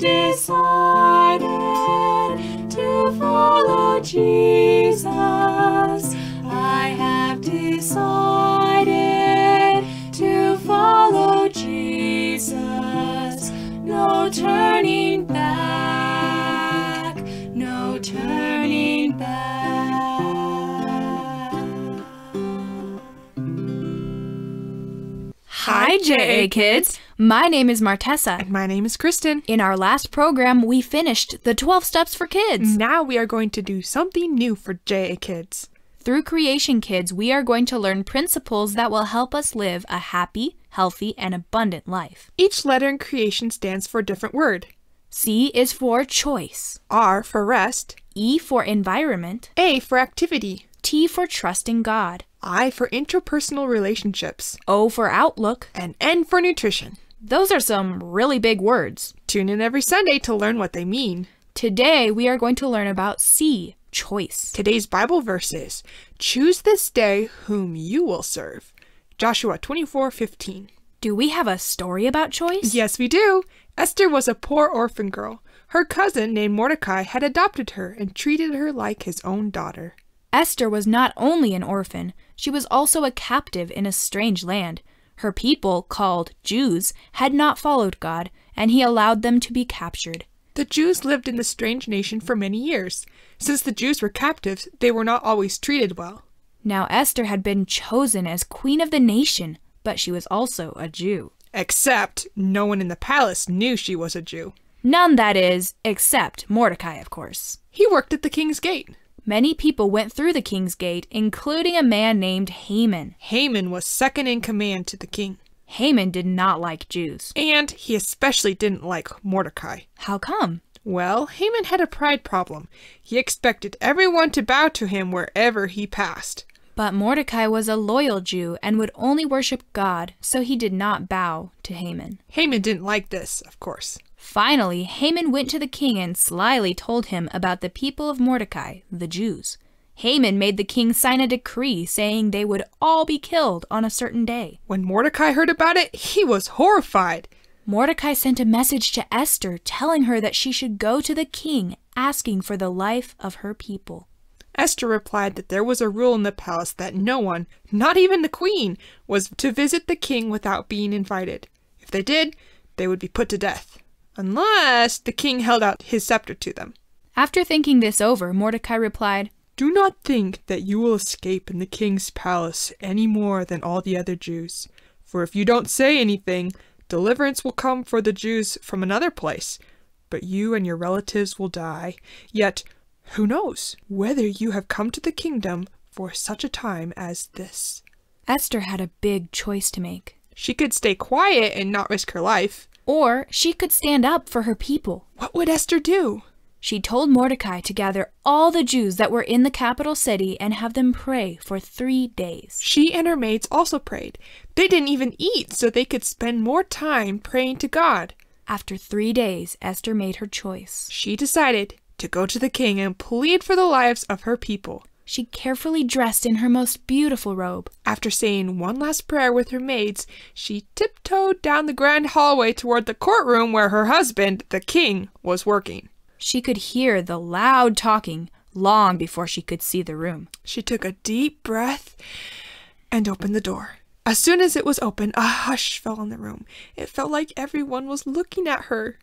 decided to follow Jesus. I have decided to follow Jesus. No turning back, no turning back. Hi, JA Kids. My name is Martessa. And my name is Kristen. In our last program, we finished the 12 steps for kids. Now we are going to do something new for JA Kids. Through Creation Kids, we are going to learn principles that will help us live a happy, healthy, and abundant life. Each letter in creation stands for a different word. C is for choice. R for rest. E for environment. A for activity. T for trusting God. I for interpersonal relationships. O for outlook. And N for nutrition. Those are some really big words. Tune in every Sunday to learn what they mean. Today, we are going to learn about C, choice. Today's Bible verse is Choose this day whom you will serve. Joshua 24 15. Do we have a story about choice? Yes, we do. Esther was a poor orphan girl. Her cousin, named Mordecai, had adopted her and treated her like his own daughter. Esther was not only an orphan, she was also a captive in a strange land, her people, called Jews, had not followed God, and he allowed them to be captured. The Jews lived in the strange nation for many years. Since the Jews were captives, they were not always treated well. Now Esther had been chosen as queen of the nation, but she was also a Jew. Except no one in the palace knew she was a Jew. None, that is, except Mordecai, of course. He worked at the king's gate. Many people went through the king's gate, including a man named Haman. Haman was second in command to the king. Haman did not like Jews. And he especially didn't like Mordecai. How come? Well, Haman had a pride problem. He expected everyone to bow to him wherever he passed. But Mordecai was a loyal Jew and would only worship God, so he did not bow to Haman. Haman didn't like this, of course. Finally, Haman went to the king and slyly told him about the people of Mordecai, the Jews. Haman made the king sign a decree saying they would all be killed on a certain day. When Mordecai heard about it, he was horrified. Mordecai sent a message to Esther telling her that she should go to the king asking for the life of her people. Esther replied that there was a rule in the palace that no one, not even the queen, was to visit the king without being invited. If they did, they would be put to death unless the king held out his scepter to them. After thinking this over, Mordecai replied, Do not think that you will escape in the king's palace any more than all the other Jews, for if you don't say anything, deliverance will come for the Jews from another place, but you and your relatives will die. Yet, who knows whether you have come to the kingdom for such a time as this? Esther had a big choice to make. She could stay quiet and not risk her life, or she could stand up for her people. What would Esther do? She told Mordecai to gather all the Jews that were in the capital city and have them pray for three days. She and her maids also prayed. They didn't even eat so they could spend more time praying to God. After three days, Esther made her choice. She decided to go to the king and plead for the lives of her people she carefully dressed in her most beautiful robe. After saying one last prayer with her maids, she tiptoed down the grand hallway toward the courtroom where her husband, the king, was working. She could hear the loud talking long before she could see the room. She took a deep breath and opened the door. As soon as it was open, a hush fell on the room. It felt like everyone was looking at her.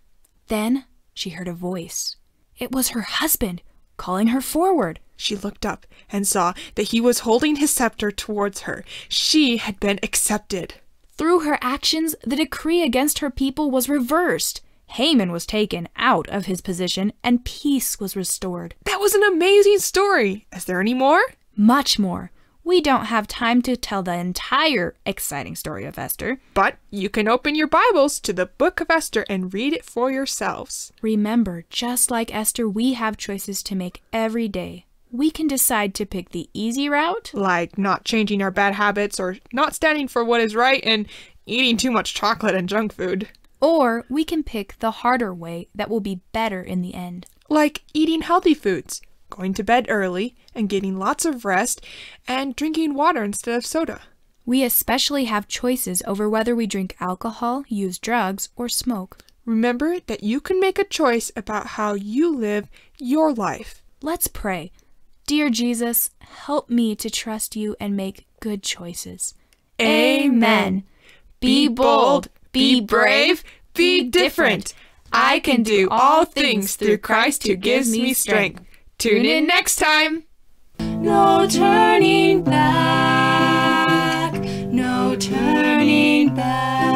Then she heard a voice. It was her husband calling her forward. She looked up and saw that he was holding his scepter towards her. She had been accepted. Through her actions, the decree against her people was reversed. Haman was taken out of his position and peace was restored. That was an amazing story. Is there any more? Much more. We don't have time to tell the entire exciting story of Esther. But you can open your Bibles to the book of Esther and read it for yourselves. Remember, just like Esther, we have choices to make every day. We can decide to pick the easy route, like not changing our bad habits or not standing for what is right and eating too much chocolate and junk food. Or we can pick the harder way that will be better in the end. Like eating healthy foods, going to bed early, and getting lots of rest, and drinking water instead of soda. We especially have choices over whether we drink alcohol, use drugs, or smoke. Remember that you can make a choice about how you live your life. Let's pray. Dear Jesus, help me to trust you and make good choices. Amen. Be bold, be brave, be different. I can do all things through Christ who gives me strength. Tune in next time. No turning back. No turning back.